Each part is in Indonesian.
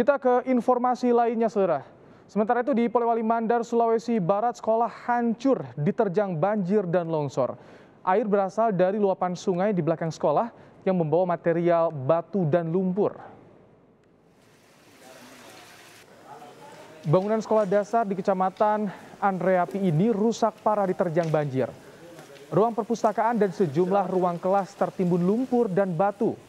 Kita ke informasi lainnya, saudara. Sementara itu di Polewali Mandar, Sulawesi Barat, sekolah hancur diterjang banjir dan longsor. Air berasal dari luapan sungai di belakang sekolah yang membawa material batu dan lumpur. Bangunan sekolah dasar di Kecamatan Andreapi ini rusak parah diterjang banjir. Ruang perpustakaan dan sejumlah ruang kelas tertimbun lumpur dan batu.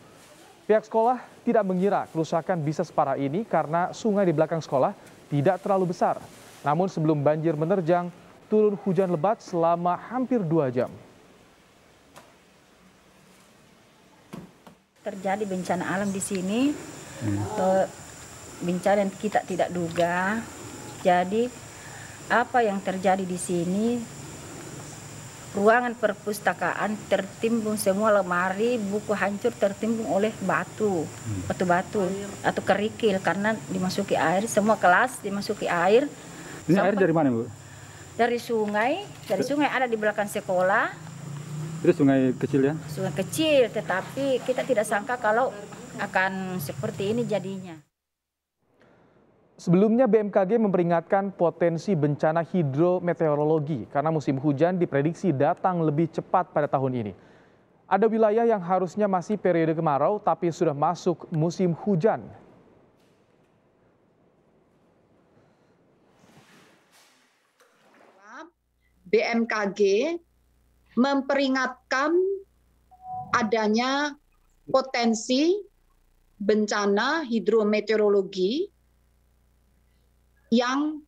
Pihak sekolah tidak mengira kerusakan bisa separah ini karena sungai di belakang sekolah tidak terlalu besar. Namun sebelum banjir menerjang, turun hujan lebat selama hampir dua jam. Terjadi bencana alam di sini, hmm. bencana yang kita tidak duga. Jadi apa yang terjadi di sini Ruangan perpustakaan tertimbun semua lemari, buku hancur tertimbun oleh batu, batu-batu hmm. atau kerikil karena dimasuki air. Semua kelas dimasuki air. Ini Sampai air dari mana, Bu? Dari sungai, dari sungai ada di belakang sekolah. Itu sungai kecil ya? Sungai kecil, tetapi kita tidak sangka kalau akan seperti ini jadinya. Sebelumnya BMKG memperingatkan potensi bencana hidrometeorologi karena musim hujan diprediksi datang lebih cepat pada tahun ini. Ada wilayah yang harusnya masih periode kemarau tapi sudah masuk musim hujan. BMKG memperingatkan adanya potensi bencana hidrometeorologi yang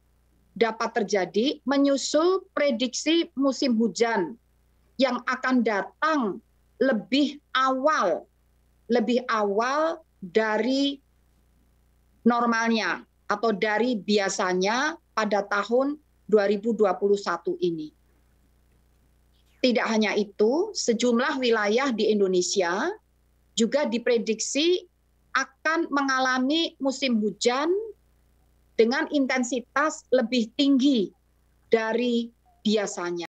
dapat terjadi menyusul prediksi musim hujan yang akan datang lebih awal lebih awal dari normalnya atau dari biasanya pada tahun 2021 ini. Tidak hanya itu, sejumlah wilayah di Indonesia juga diprediksi akan mengalami musim hujan dengan intensitas lebih tinggi dari biasanya